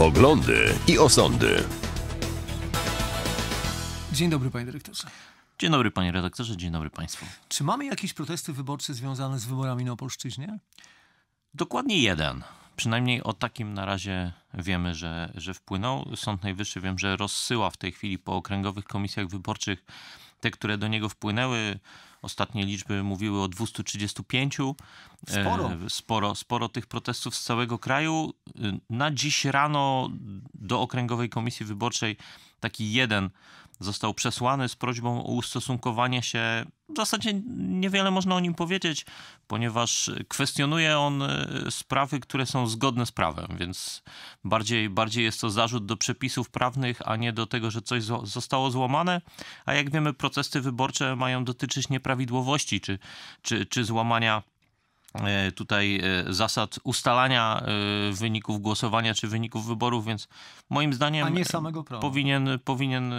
Poglądy i osądy. Dzień dobry, panie dyrektorze. Dzień dobry, panie redaktorze, dzień dobry państwu. Czy mamy jakieś protesty wyborcze związane z wyborami na Opolszczyźnie? Dokładnie jeden. Przynajmniej o takim na razie wiemy, że, że wpłynął. Sąd Najwyższy wiem, że rozsyła w tej chwili po okręgowych komisjach wyborczych te, które do niego wpłynęły. Ostatnie liczby mówiły o 235. Sporo. E, sporo, sporo tych protestów z całego kraju. E, na dziś rano do Okręgowej Komisji Wyborczej taki jeden został przesłany z prośbą o ustosunkowanie się. W zasadzie niewiele można o nim powiedzieć, ponieważ kwestionuje on e, sprawy, które są zgodne z prawem, więc bardziej, bardziej jest to zarzut do przepisów prawnych, a nie do tego, że coś zostało złamane. A jak wiemy, procesy wyborcze mają dotyczyć nieprawidłowości czy, czy, czy złamania e, tutaj e, zasad ustalania wyników głosowania czy wyników wyborów, więc moim zdaniem powinien, powinien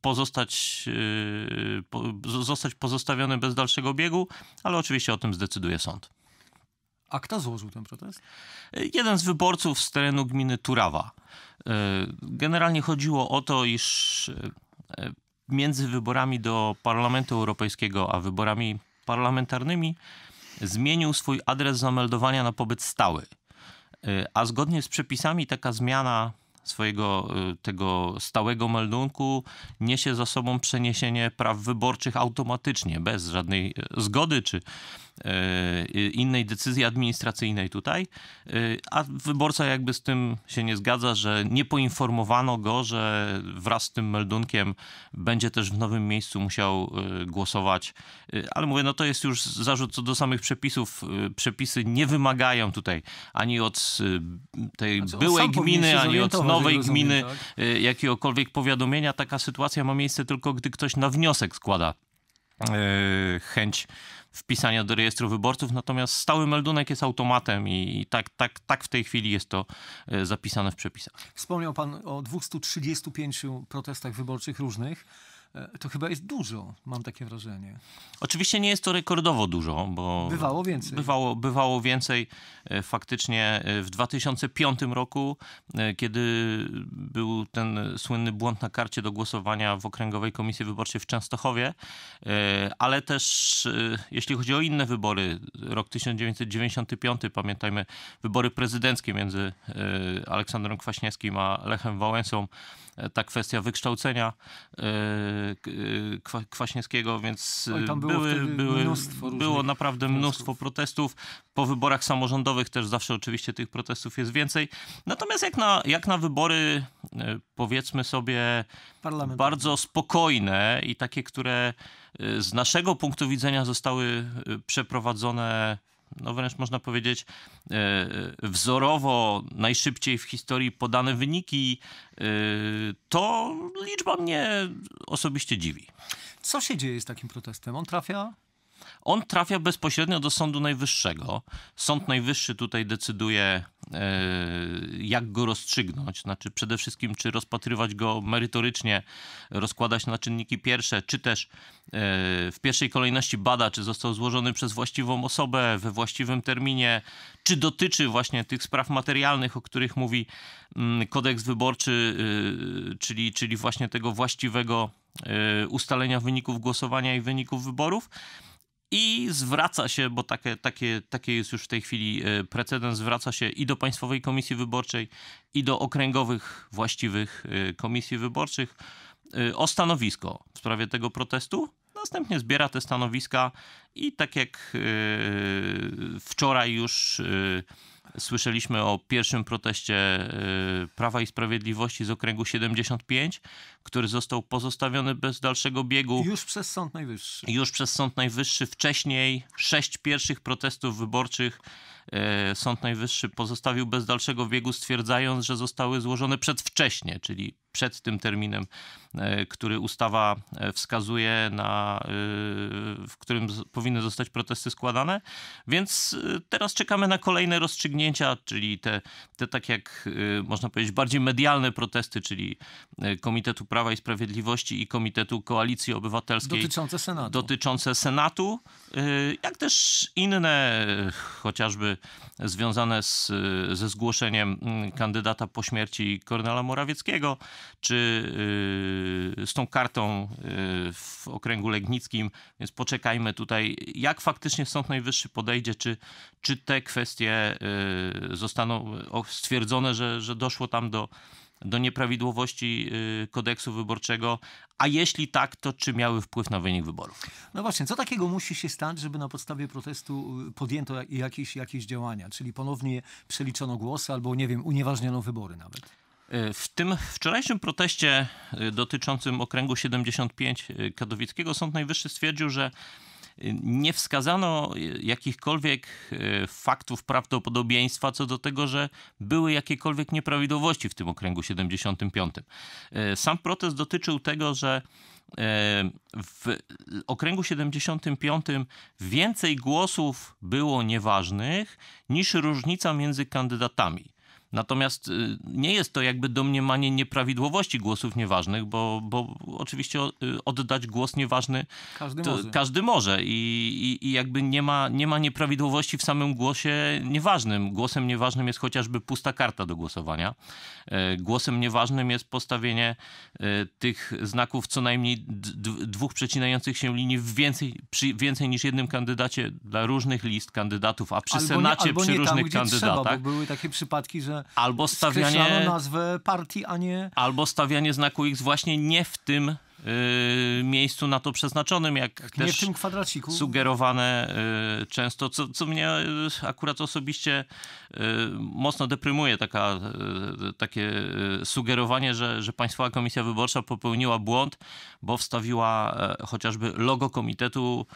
pozostać, yy, zostać pozostawiony bez dalszego biegu, ale oczywiście o tym zdecyduje sąd. A kto złożył ten protest? Jeden z wyborców z terenu gminy Turawa. Yy, generalnie chodziło o to, iż yy, między wyborami do Parlamentu Europejskiego a wyborami parlamentarnymi zmienił swój adres zameldowania na pobyt stały. A zgodnie z przepisami taka zmiana swojego y, tego stałego meldunku niesie za sobą przeniesienie praw wyborczych automatycznie, bez żadnej y, zgody czy y, innej decyzji administracyjnej tutaj, a wyborca jakby z tym się nie zgadza, że nie poinformowano go, że wraz z tym meldunkiem będzie też w nowym miejscu musiał głosować. Ale mówię, no to jest już zarzut co do samych przepisów. Przepisy nie wymagają tutaj ani od tej znaczy, byłej gminy, ani od nowej rozumiem, gminy tak? Y, jakiegokolwiek powiadomienia. Taka sytuacja ma miejsce tylko, gdy ktoś na wniosek składa y, chęć wpisania do rejestru wyborców, natomiast stały meldunek jest automatem i tak, tak, tak w tej chwili jest to y, zapisane w przepisach. Wspomniał pan o 235 protestach wyborczych różnych. E, to chyba jest dużo, mam takie wrażenie. Oczywiście nie jest to rekordowo dużo, bo. Bywało więcej. Bywało, bywało więcej. E, faktycznie e, w 2005 roku, kiedy był ten słynny błąd na karcie do głosowania w Okręgowej Komisji Wyborczej w Częstochowie, ale też jeśli chodzi o inne wybory, rok 1995, pamiętajmy, wybory prezydenckie między Aleksandrem Kwaśniewskim a Lechem Wałęsą, ta kwestia wykształcenia E, Kwaśniewskiego, więc e, Oj, było, były, były, mnóstwo było naprawdę mnóstwo protestów. Po wyborach samorządowych też zawsze oczywiście tych protestów jest więcej. Natomiast jak na, jak na wybory, e, powiedzmy sobie, bardzo spokojne i takie, które z naszego punktu widzenia zostały przeprowadzone no wręcz można powiedzieć, e, e, wzorowo najszybciej w historii podane wyniki, e, to liczba mnie osobiście dziwi. Co się dzieje z takim protestem? On trafia on trafia bezpośrednio do Sądu Najwyższego. Sąd Najwyższy tutaj decyduje, e, jak go rozstrzygnąć. Znaczy, przede wszystkim, czy rozpatrywać go merytorycznie, rozkładać na czynniki pierwsze, czy też e, w pierwszej kolejności bada, czy został złożony przez właściwą osobę we właściwym terminie, czy dotyczy właśnie tych spraw materialnych, o których mówi mm, kodeks wyborczy, y, czyli, czyli właśnie tego właściwego y, ustalenia wyników głosowania i wyników wyborów i zwraca się, bo takie, takie, takie jest już w tej chwili e, precedens, zwraca się i do Państwowej Komisji Wyborczej, i do okręgowych właściwych e, komisji wyborczych e, o stanowisko w sprawie tego protestu. Następnie zbiera te stanowiska i tak jak wczoraj już. Słyszeliśmy o pierwszym proteście y, Prawa i Sprawiedliwości z okręgu 75, który został pozostawiony bez dalszego biegu. Już przez Sąd Najwyższy. Już przez Sąd Najwyższy. Wcześniej sześć pierwszych protestów wyborczych E, Sąd Najwyższy pozostawił bez dalszego biegu, stwierdzając, że zostały złożone przedwcześnie, czyli przed tym terminem, e, który ustawa e, wskazuje, na, w którym powinny zostać protesty składane. Więc teraz czekamy na kolejne rozstrzygnięcia, czyli te, te tak jak można powiedzieć bardziej medialne protesty, czyli Komitetu Prawa i Sprawiedliwości i Komitetu Koalicji Obywatelskiej. Dotyczące Senatu. Dotyczące Senatu, jak też inne chociażby związane z, ze zgłoszeniem mm, kandydata po śmierci Kornela Morawieckiego, czy y, z tą kartą y, w okręgu legnickim, więc poczekajmy tutaj, jak faktycznie Sąd Najwyższy podejdzie, czy, czy te kwestie y, zostaną stwierdzone, że, że doszło tam do do nieprawidłowości y, kodeksu wyborczego, a jeśli tak, to czy miały wpływ na wynik wyborów? No właśnie, co takiego musi się stać, żeby na podstawie protestu y, podjęto jakieś, jakieś działania, czyli ponownie przeliczono głosy albo, nie wiem, unieważniono wybory nawet? Y, w tym wczorajszym proteście dotyczącym okręgu 75 Kadowickiego Sąd Najwyższy stwierdził, że nie wskazano jakichkolwiek e, faktów prawdopodobieństwa co do tego, że były jakiekolwiek nieprawidłowości w tym okręgu 75. E, sam protest dotyczył tego, że e, w okręgu 75 więcej głosów było nieważnych niż różnica między kandydatami. Natomiast y, nie jest to jakby domniemanie nieprawidłowości głosów nieważnych, bo, bo oczywiście y, oddać głos nieważny każdy może, każdy może. I, i, I, jakby nie ma, nie ma nieprawidłowości w samym głosie nieważnym. Głosem nieważnym jest chociażby pusta karta do głosowania. Y, głosem nieważnym jest postawienie tych znaków co najmniej dwóch przecinających się linii w więcej, przy więcej niż jednym kandydacie dla różnych list kandydatów, a przy albo Senacie nie, przy różnych nie tam, kandydatach. Trzeba, były takie przypadki, że albo stawianie nazwę partii, a nie... Albo stawianie znaku X właśnie nie w tym y, miejscu na to przeznaczonym, jak, jak też sugerowane y, często, co, co mnie y, akurat osobiście mocno deprymuje, taka, takie sugerowanie, że, że Państwowa Komisja Wyborcza popełniła błąd, bo wstawiła e, chociażby logo komitetu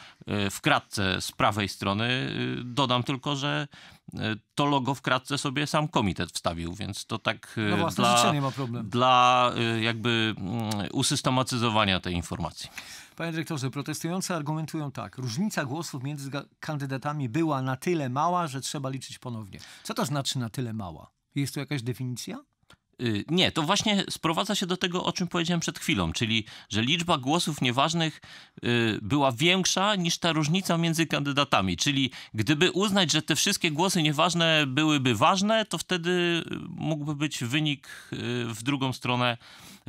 w kratce z prawej strony. Dodam tylko, że to logo w kratce sobie sam komitet wstawił, więc to tak no y, dla, dla y, jakby mm, usystematyzowania tej informacji. Panie dyrektorze, protestujący argumentują tak. Różnica głosów między kandydatami była na tyle mała, że trzeba liczyć ponownie. Co to znaczy na tyle mała? Jest tu jakaś definicja? Y, nie, to właśnie sprowadza się do tego, o czym powiedziałem przed chwilą, czyli że liczba głosów nieważnych y, była większa niż ta różnica między kandydatami. Czyli gdyby uznać, że te wszystkie głosy nieważne byłyby ważne, to wtedy y, mógłby być wynik w drugą stronę,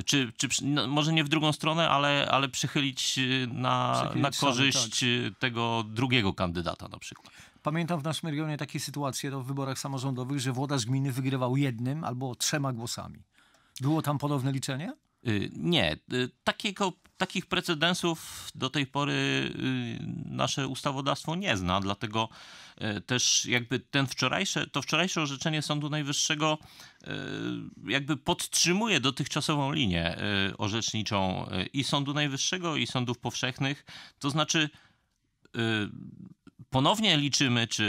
czy, czy no, może nie w drugą stronę, ale, ale przychylić na, przychylić na korzyść same, tak. tego drugiego kandydata na przykład. Pamiętam w naszym regionie takie sytuacje no, w wyborach samorządowych, że włodarz gminy wygrywał jednym albo trzema głosami. Było tam podobne liczenie? Y, nie. Y, takiego, takich precedensów do tej pory y, nasze ustawodawstwo nie zna, dlatego też jakby ten wczorajsze, to wczorajsze orzeczenie Sądu Najwyższego jakby podtrzymuje dotychczasową linię orzeczniczą i Sądu Najwyższego, i sądów powszechnych. To znaczy ponownie liczymy, czy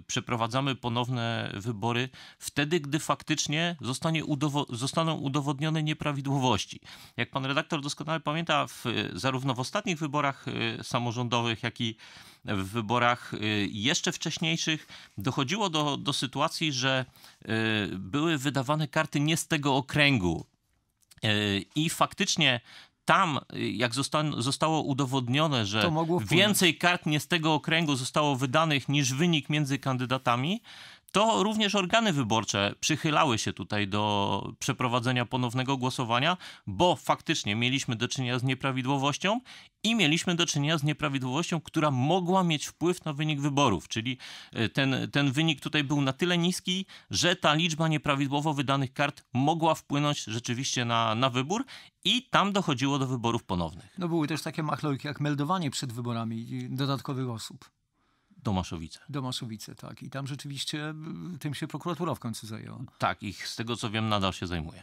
y, przeprowadzamy ponowne wybory wtedy, gdy faktycznie zostanie udowo- zostaną udowodnione nieprawidłowości. Jak pan redaktor doskonale pamięta, w, zarówno w ostatnich wyborach y, samorządowych, jak i w wyborach y, jeszcze wcześniejszych dochodziło do, do sytuacji, że były wydawane karty nie z tego okręgu. I faktycznie tam, y, jak zostało udowodnione, że więcej kart nie z tego okręgu zostało wydanych niż wynik między kandydatami, to również organy wyborcze przychylały się tutaj do przeprowadzenia ponownego głosowania, bo faktycznie mieliśmy do czynienia z nieprawidłowością i mieliśmy do czynienia z nieprawidłowością, która mogła mieć wpływ na wynik wyborów, czyli e, ten, ten wynik tutaj był na tyle niski, że ta liczba nieprawidłowo wydanych kart mogła wpłynąć rzeczywiście na, na wybór i tam dochodziło do wyborów ponownych. No były też takie machlojki jak meldowanie przed wyborami dodatkowych osób. Domaszowice. Domaszowice, tak. I tam rzeczywiście e, tym się prokuratura w końcu zajęła. Tak, ich z tego co wiem nadal się zajmuje.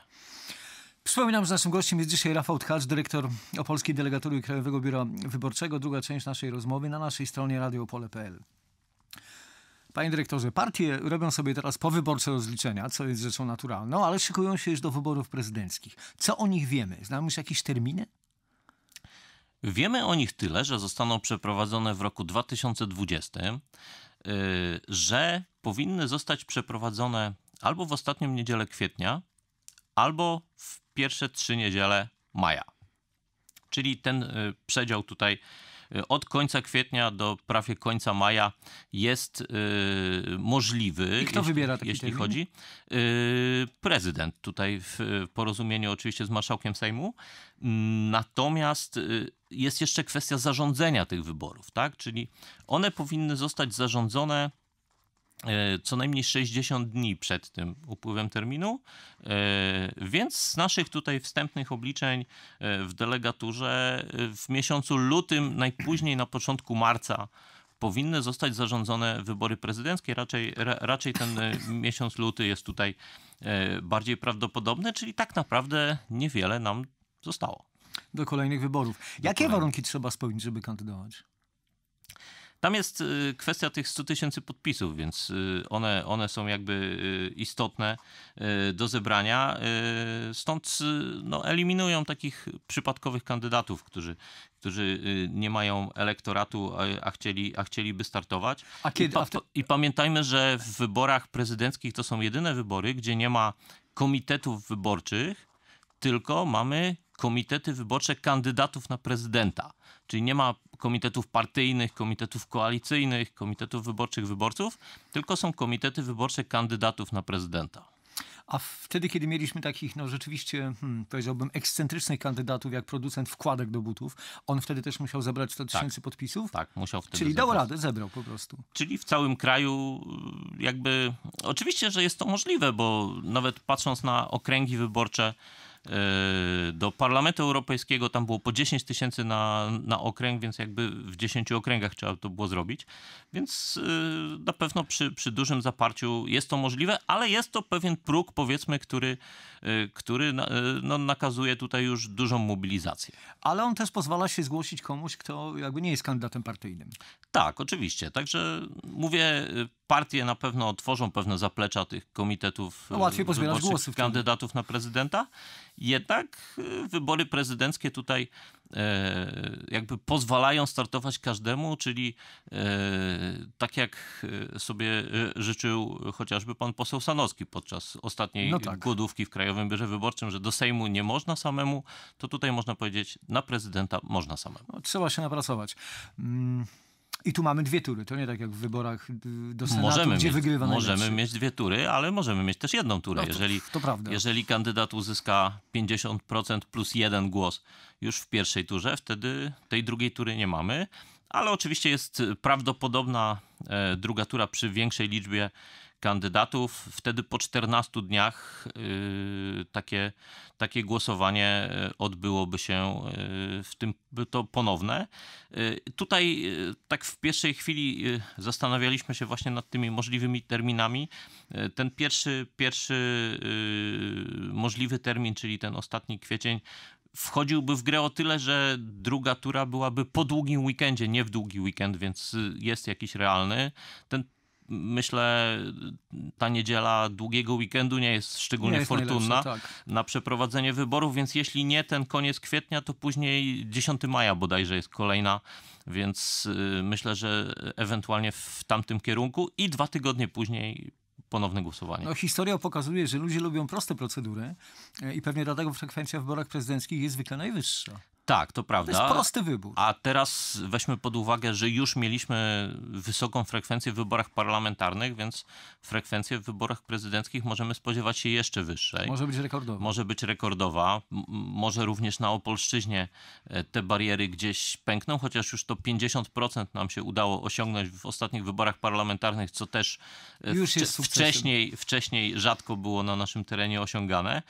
Przypominam, że naszym gościem jest dzisiaj Rafał Tkacz, dyrektor Opolskiej Delegatury Krajowego Biura Wyborczego. Druga część naszej rozmowy na naszej stronie radiopole.pl. Panie dyrektorze, partie robią sobie teraz powyborcze rozliczenia, co jest rzeczą naturalną, ale szykują się już do wyborów prezydenckich. Co o nich wiemy? Znamy już jakieś terminy? Wiemy o nich tyle, że zostaną przeprowadzone w roku 2020, y, że powinny zostać przeprowadzone albo w ostatnią niedzielę kwietnia, albo w pierwsze trzy niedziele maja. Czyli ten y, przedział tutaj y, od końca kwietnia do prawie końca maja jest możliwy. I kto jeśli, wybiera taki Jeśli termin? chodzi. prezydent tutaj w porozumieniu oczywiście z marszałkiem Sejmu. Natomiast jest jeszcze kwestia zarządzania tych wyborów, tak? Czyli one powinny zostać zarządzone e, co najmniej 60 dni przed tym upływem terminu. E, więc z naszych tutaj wstępnych obliczeń e, w delegaturze w miesiącu lutym, najpóźniej na początku marca, powinny zostać zarządzone wybory prezydenckie. Raczej, raczej ten miesiąc luty jest tutaj bardziej prawdopodobny, czyli tak naprawdę niewiele nam zostało do kolejnych wyborów. Do Jakie kolejnych. warunki trzeba spełnić, żeby kandydować? Tam jest y, kwestia tych 100 tysięcy podpisów, więc y, one, one są jakby y, istotne do zebrania. Stąd no, eliminują takich przypadkowych kandydatów, którzy, którzy nie mają elektoratu, a, chcieli, a chcieliby startować. A kiedy, I, pa, I pamiętajmy, że w wyborach prezydenckich to są jedyne wybory, gdzie nie ma komitetów wyborczych, tylko mamy komitety wyborcze kandydatów na prezydenta. Czyli nie ma komitetów partyjnych, komitetów koalicyjnych, komitetów wyborczych wyborców, tylko są komitety wyborcze kandydatów na prezydenta. A wtedy, kiedy mieliśmy takich, no rzeczywiście, hmm, powiedziałbym, ekscentrycznych kandydatów, jak producent wkładek do butów, on wtedy też musiał zebrać 100 tysięcy tak, podpisów? Tak, musiał wtedy Czyli zebrać. dał radę, zebrał po prostu. Czyli w całym kraju jakby... Oczywiście, że jest to możliwe, bo nawet patrząc na okręgi wyborcze, E, do Parlamentu Europejskiego. Tam było po 10 tysięcy na, na okręg, więc jakby w 10 okręgach trzeba to było zrobić. Więc e, na pewno przy, przy dużym zaparciu jest to możliwe, ale jest to pewien próg, powiedzmy, który, e, który no, nakazuje tutaj już dużą mobilizację. Ale on też pozwala się zgłosić komuś, kto jakby nie jest kandydatem partyjnym. Tak, oczywiście. Także mówię, partie na pewno otworzą pewne zaplecza tych komitetów no, łatwiej e, pozbierać głosy kandydatów na prezydenta. Jednak e, wybory prezydenckie tutaj e, jakby pozwalają startować każdemu, czyli tak jak sobie życzył chociażby pan poseł Sanowski podczas ostatniej no tak. głodówki w Krajowym Biurze Wyborczym, że do Sejmu nie można samemu, to tutaj można powiedzieć na prezydenta można samemu. No, trzeba się napracować. Mm. I tu mamy dwie tury. To nie tak jak w wyborach y, do Senatu, możemy gdzie mieć, wygrywa najlepszy. Możemy mieć dwie tury, ale możemy mieć też jedną turę. No, to, jeżeli, to prawda. jeżeli kandydat uzyska 50% plus jeden głos już w pierwszej turze, wtedy tej drugiej tury nie mamy. Ale oczywiście jest prawdopodobna E, druga tura przy większej liczbie kandydatów. Wtedy po 14 dniach e, takie, takie głosowanie e, odbyłoby się w tym to ponowne. Tutaj tak w pierwszej chwili zastanawialiśmy się właśnie nad tymi możliwymi terminami. Ten pierwszy, pierwszy możliwy termin, czyli ten ostatni kwiecień wchodziłby w grę o tyle, że druga tura byłaby po długim weekendzie, nie w długi weekend, więc jest jakiś realny. Ten myślę, ta niedziela długiego weekendu nie jest szczególnie nie jest fortunna tak. na przeprowadzenie wyborów, więc jeśli nie ten koniec kwietnia, to później 10 maja bodajże jest kolejna, więc y, myślę, że ewentualnie w tamtym kierunku i dwa tygodnie później ponowne głosowanie. No, historia pokazuje, że ludzie lubią proste procedury e, i pewnie dlatego frekwencja w wyborach prezydenckich jest zwykle najwyższa. Tak, to prawda. To jest prosty wybór. A teraz weźmy pod uwagę, że już mieliśmy wysoką frekwencję w wyborach parlamentarnych, więc frekwencję w wyborach prezydenckich możemy spodziewać się jeszcze wyższej. Może być rekordowa. Może być rekordowa. M może również na Opolszczyźnie e, te bariery gdzieś pękną, chociaż już to 50% nam się udało osiągnąć w ostatnich wyborach parlamentarnych, co też e, wcześniej, wcześniej rzadko było na naszym terenie osiągane.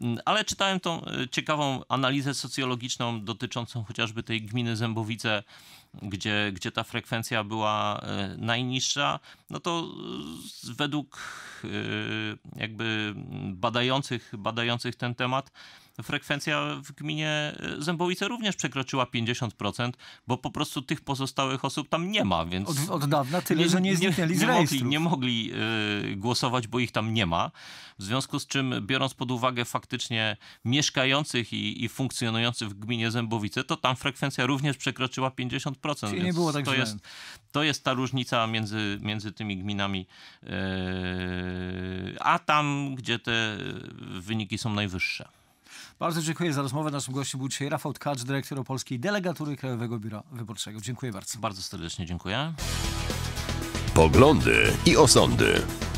Mm, ale czytałem tą e, ciekawą analizę socjologiczną dotyczącą chociażby tej gminy Zębowice, gdzie, gdzie ta frekwencja była e, najniższa, no to e, według e, jakby badających, badających ten temat, frekwencja w gminie e, Zębowice również przekroczyła 50%, bo po prostu tych pozostałych osób tam nie ma, więc... Od, od dawna tyle, nie, że nie zniknęli z nie, nie mogli, nie mogli głosować, bo ich tam nie ma. W związku z czym, biorąc pod uwagę faktycznie mieszkających i, i funkcjonujących w gminie Zębowice, to tam frekwencja również przekroczyła 50%. Czyli nie było tak to jest, to jest ta różnica między, między tymi gminami, e, a tam, gdzie te wyniki są najwyższe. Bardzo dziękuję za rozmowę. Naszym gościem był dzisiaj Rafał Tkacz, dyrektor polskiej Delegatury Krajowego Biura Wyborczego. Dziękuję bardzo. Bardzo serdecznie dziękuję. Poglądy i osądy.